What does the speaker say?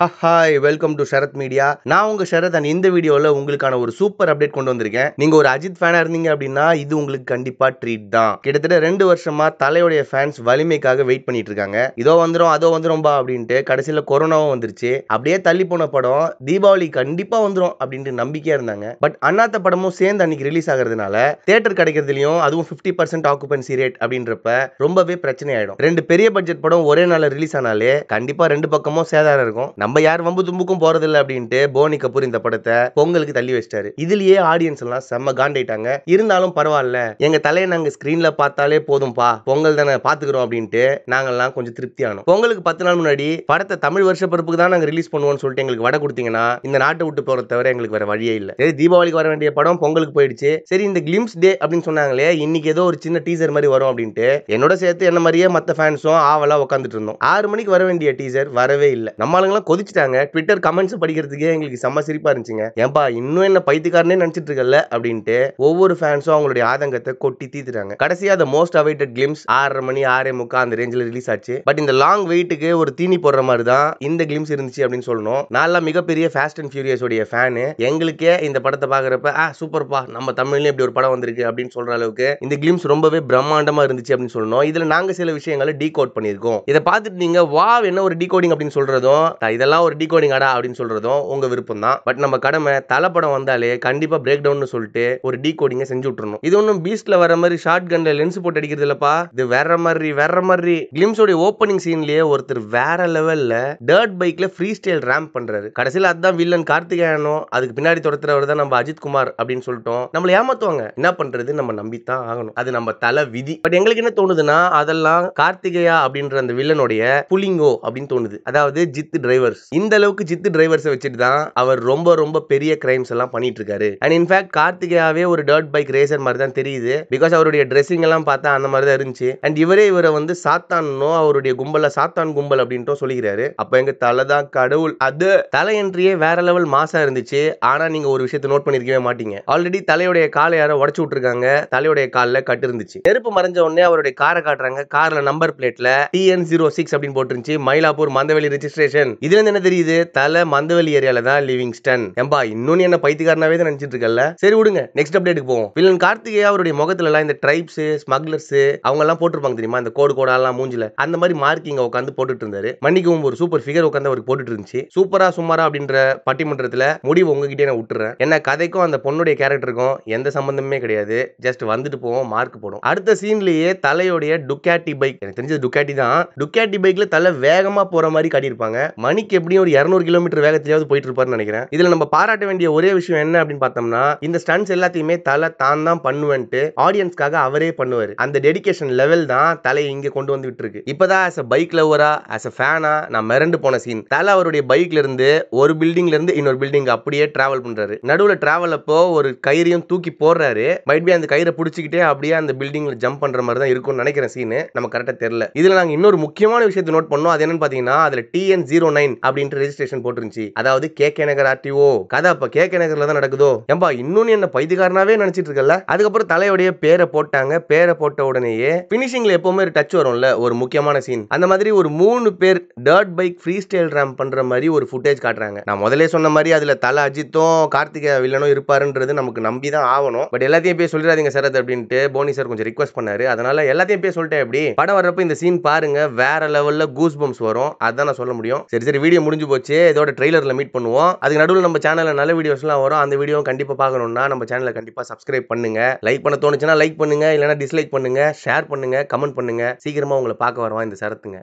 hi welcome to Sarath media நான் உங்க Sarath and இந்த வீடியோவில் உங்களுக்கான ஒரு சூப்பர் அப்டேட் கொண்டு வந்திருக்கேன் நீங்க ஒரு அஜித் ஃபேனா இருந்தீங்க அப்படின்னா இது உங்களுக்கு கண்டிப்பாக ட்ரீட் தான் கிட்டத்தட்ட ரெண்டு வருஷமா தலையுடைய ஃபேன்ஸ் வலிமைக்காக வெயிட் பண்ணிட்டு இருக்காங்க இதோ வந்துடும் அதோ வந்துடும்பா அப்படின்ட்டு கடைசியில் கொரோனாவும் வந்துருச்சு அப்படியே தள்ளி போன படம் தீபாவளி கண்டிப்பாக வந்துடும் அப்படின்ட்டு நம்பிக்கையாக இருந்தாங்க பட் அண்ணாத்த படமும் சேர்ந்து அன்னைக்கு ரிலீஸ் ஆகிறதுனால தேட்டர் கிடைக்கிறதுலையும் அதுவும் ஃபிஃப்டி பர்சன்ட் ஆக்குபென்சி ரேட் அப்படின்றப்ப ரொம்பவே பிரச்சனை ஆயிடும் ரெண்டு பெரிய பட்ஜெட் படம் ஒரே நாளில் ரிலீஸ் ஆனாலே கண்டிப்பாக ரெண்டு பக்கமும் சேதாரம் இருக்கும் நம்ம யார் வம்பு தும்புக்கும் போறதில்ல அப்படின்ட்டு போனி கபூர் இந்த படத்தை பொங்கலுக்கு தள்ளி வச்சிட்டாரு இதுலயே ஆடியன்ஸ் எல்லாம் செம்ம காண்டாயிட்டாங்க இருந்தாலும் பரவாயில்ல எங்க தலையை நாங்க ஸ்கிரீன்ல பார்த்தாலே போதும்பா பொங்கல் தானே பாத்துக்கிறோம் அப்படின்ட்டு நாங்கெல்லாம் கொஞ்சம் திருப்தி ஆனோம் பொங்கலுக்கு பத்து நாள் முன்னாடி படத்தை தமிழ் வருஷ பருப்புக்கு தான் நாங்க ரிலீஸ் பண்ணுவோம்னு சொல்லிட்டு எங்களுக்கு வடை கொடுத்தீங்கன்னா இந்த நாட்டை விட்டு போறத தவிர எங்களுக்கு வேற வழியே இல்லை சரி தீபாவளிக்கு வர வேண்டிய படம் பொங்கலுக்கு போயிடுச்சு சரி இந்த கிளிம்ஸ் டே அப்படின்னு சொன்னாங்களே இன்னைக்கு ஏதோ ஒரு சின்ன டீசர் மாதிரி வரும் அப்படின்ட்டு என்னோட சேர்த்து என்ன மாதிரியே மற்ற ஃபேன்ஸும் ஆவலா உட்காந்துட்டு இருந்தோம் ஆறு மணிக்கு வர வேண்டிய டீசர் வரவே இல்லை நம்ம ஆளுங்களாம் கொதிச்சிட்டாங்க ட்விட்டர் கமெண்ட்ஸ் படிக்கிறதுக்கே எங்களுக்கு செம்ம சிரிப்பா இருந்துச்சுங்க ஏன்பா இன்னும் என்ன பைத்தியக்காரனே நினைச்சிட்டு இருக்கல அப்படின்ட்டு ஒவ்வொரு ஃபேன்ஸும் அவங்களுடைய ஆதங்கத்தை கொட்டி தீத்துறாங்க கடைசியா அந்த மோஸ்ட் அவைட்டட் கிளிம்ஸ் ஆறரை மணி ஆறே முக்கா அந்த ரேஞ்சில் ரிலீஸ் ஆச்சு பட் இந்த லாங் வெயிட்டுக்கு ஒரு தீனி போடுற மாதிரி தான் இந்த கிளிம்ஸ் இருந்துச்சு அப்படின்னு சொல்லணும் நான்லாம் மிகப்பெரிய ஃபாஸ்ட் அண்ட் ஃபியூரியஸ் உடைய ஃபேனு எங்களுக்கே இந்த படத்தை பாக்குறப்ப ஆ சூப்பர்ப்பா நம்ம தமிழ்லயும் இப்படி ஒரு படம் வந்திருக்கு அப்படின்னு சொல்ற அளவுக்கு இந்த கிளிம்ஸ் ரொம்பவே பிரம்மாண்டமா இருந்துச்சு அப்படின்னு சொல்லணும் இதுல நாங்க சில விஷயங்களை டீ கோட் பண்ணியிருக்கோம் இதை பார்த்துட்டு நீங்க வா என்ன ஒரு டீ கோடிங் அப்படின்னு சொல்றதும் இதெல்லாம் ஒரு டீகோடிங் ஆடா அப்படின்னு சொல்கிறதும் உங்கள் விருப்பம் தான் பட் நம்ம கடமை தலைப்படம் வந்தாலே கண்டிப்பாக பிரேக் டவுன் சொல்லிட்டு ஒரு டீகோடிங்கை செஞ்சு விட்டுறணும் இது ஒன்றும் பீஸ்ட்ல வர மாதிரி ஷார்ட் கன்ல லென்ஸ் போட்டு அடிக்கிறது இல்லப்பா இது வேற மாதிரி வேற மாதிரி கிளிம்ஸோட ஓப்பனிங் சீன்லயே ஒருத்தர் வேற லெவல்ல டர்ட் பைக்ல ஃப்ரீ ஸ்டைல் ரேம்ப் பண்றாரு கடைசியில் அதுதான் வில்லன் கார்த்திகேயனும் அதுக்கு பின்னாடி துரத்துறவர் தான் நம்ம அஜித் குமார் அப்படின்னு சொல்லிட்டோம் நம்மளை ஏமாத்துவாங்க என்ன பண்றது நம்ம நம்பித்தான் ஆகணும் அது நம்ம தலை விதி பட் எங்களுக்கு என்ன தோணுதுன்னா அதெல்லாம் கார்த்திகேயா அப்படின்ற அந்த வில்லனுடைய புலிங்கோ அப்படின்னு தோணுது அதாவது ஜித் டிரைவர் டிரைவர்ஸ் இந்த அளவுக்கு சித்து டிரைவர்ஸை வச்சுட்டு தான் அவர் ரொம்ப ரொம்ப பெரிய கிரைம்ஸ் எல்லாம் பண்ணிட்டு இருக்காரு அண்ட் இன்ஃபேக்ட் கார்த்திகாவே ஒரு டர்ட் பைக் ரேசர் மாதிரி தான் தெரியுது பிகாஸ் அவருடைய ட்ரெஸ்ஸிங் எல்லாம் பார்த்தா அந்த மாதிரி தான் இருந்துச்சு அண்ட் இவரே இவரை வந்து சாத்தானோ அவருடைய கும்பல சாத்தான் கும்பல் அப்படின்ட்டு சொல்லிக்கிறாரு அப்ப எங்க தலை தான் கடவுள் அது தலை என்ட்ரியே வேற லெவல் மாசா இருந்துச்சு ஆனா நீங்க ஒரு விஷயத்தை நோட் பண்ணிருக்கவே மாட்டீங்க ஆல்ரெடி தலையுடைய காலை யாரோ உடச்சு விட்டுருக்காங்க தலையுடைய காலில் கட்டு இருந்துச்சு நெருப்பு மறைஞ்ச உடனே அவருடைய காரை காட்டுறாங்க கார்ல நம்பர் பிளேட்ல டிஎன் ஜீரோ சிக்ஸ் அப்படின்னு போட்டுருந்துச்சு மயிலாப்பூர் மந்தவெளி ரெஜிஸ்ட்ரேஷன் இதுல என்ன தெரியுது தலை மந்தவெளி ஏரியால தான் லிவிங்ஸ்டன் எம்பா இன்னும் என்ன பைத்தியக்காரனாவே தான் நினைச்சிட்டு இருக்கல சரி விடுங்க நெக்ஸ்ட் அப்டேட்டுக்கு போவோம் வில்லன் கார்த்திகேயா அவருடைய முகத்துல எல்லாம் இந்த ட்ரைப்ஸ் ஸ்மக்லர்ஸ் அவங்க எல்லாம் போட்டிருப்பாங்க தெரியுமா இந்த கோடு கோடாலாம் மூஞ்சில அந்த மாதிரி மார்க்கிங் உட்காந்து போட்டுட்டு இருந்தாரு மன்னிக்கவும் ஒரு சூப்பர் ஃபிகர் உட்காந்து அவருக்கு போட்டுட்டு இருந்துச்சு சூப்பரா சுமாரா அப்படின்ற பட்டிமன்றத்துல முடிவு உங்ககிட்டே நான் விட்டுறேன் என்ன கதைக்கும் அந்த பொண்ணுடைய கேரக்டருக்கும் எந்த சம்பந்தமே கிடையாது ஜஸ்ட் வந்துட்டு போவோம் மார்க் போடும் அடுத்த சீன்லயே தலையோட டுக்காட்டி பைக் எனக்கு தெரிஞ்சது டுக்காட்டி தான் டுக்காட்டி பைக்ல தலை வேகமா போற மாதிரி காட்டியிருப்பாங்க மணிக்கு மணிக்கு எப்படியும் ஒரு இரநூறு கிலோமீட்டர் வேகத்திலேயாவது போயிட்டு இருப்பாருன்னு நினைக்கிறேன் இதுல நம்ம பாராட்ட வேண்டிய ஒரே விஷயம் என்ன அப்படின்னு பார்த்தோம்னா இந்த ஸ்டன்ஸ் எல்லாத்தையுமே தலை தான் தான் பண்ணுவேன்ட்டு ஆடியன்ஸ்க்காக அவரே பண்ணுவார் அந்த டெடிக்கேஷன் லெவல் தான் தலையை இங்க கொண்டு வந்து இருக்கு இப்பதான் ஆஸ் அ பைக் லவரா ஆஸ் அ ஃபேனா நான் மிரண்டு போன சீன் தலை அவருடைய பைக்ல இருந்து ஒரு பில்டிங்ல இருந்து இன்னொரு பில்டிங் அப்படியே டிராவல் பண்றாரு நடுவில் டிராவல் அப்போ ஒரு கயிறையும் தூக்கி போடுறாரு மைட் பி அந்த கயிறை பிடிச்சிக்கிட்டே அப்படியே அந்த பில்டிங்ல ஜம்ப் பண்ற மாதிரி தான் இருக்கும்னு நினைக்கிறேன் சீனு நம்ம கரெக்டாக தெரியல இதுல நாங்க இன்னொரு முக்கியமான விஷயத்தை நோட் பண்ணோம் அது என்னன்னு பார்த்தீங்கன்னா அதுல டிஎன் ஜீரோ நைன் அப்படின்ட்டு ரெஜிஸ்ட்ரேஷன் போட்டுருந்துச்சு அதாவது கே கே நகர் ஆர்டிஓ கதை அப்ப கே கே நகர்ல தான் நடக்குதோ ஏன்பா இன்னொன்னு என்ன பைதிகாரனாவே நினைச்சிட்டு இருக்கல அதுக்கப்புறம் தலையோடைய பேரை போட்டாங்க பேரை போட்ட உடனேயே பினிஷிங்ல எப்பவுமே ஒரு டச் வரும்ல ஒரு முக்கியமான சீன் அந்த மாதிரி ஒரு மூணு பேர் டர்ட் பைக் ஃப்ரீ ஸ்டைல் ரேம் பண்ற மாதிரி ஒரு ஃபுட்டேஜ் காட்டுறாங்க நான் முதலே சொன்ன மாதிரி அதுல தலை அஜித்தும் கார்த்திகா வில்லனும் இருப்பாருன்றது நமக்கு நம்பி தான் ஆகணும் பட் எல்லாத்தையும் போய் சொல்லிடாதீங்க அது அப்படின்ட்டு போனி சார் கொஞ்சம் ரிக்வஸ்ட் பண்ணாரு அதனால எல்லாத்தையும் போய் சொல்லிட்டேன் எப்படி படம் வர்றப்ப இந்த சீன் பாருங்க வேற லெவல்ல கூஸ் பம்ஸ் வரும் அதான் நான் சொல்ல முடியும் சரி சரி வீடியோ முடிஞ்சு போச்சு இதோட ட்ரெய்லரில் மீட் பண்ணுவோம் அதுக்கு நடுவில் நம்ம சேனலில் நல்ல வீடியோஸ்லாம் வரும் அந்த வீடியோ கண்டிப்பாக பார்க்கணும்னா நம்ம சேனலை கண்டிப்பாக சப்ஸ்கிரைப் பண்ணுங்க லைக் பண்ண தோணுச்சுன்னா லைக் பண்ணுங்க இல்லைன்னா டிஸ்லைக் பண்ணுங்க ஷேர் பண்ணுங்க கமெண்ட் பண்ணுங்க சீக்கிரமாக உங்களை பார்க்க வருவான் இந்த சரத்துங்க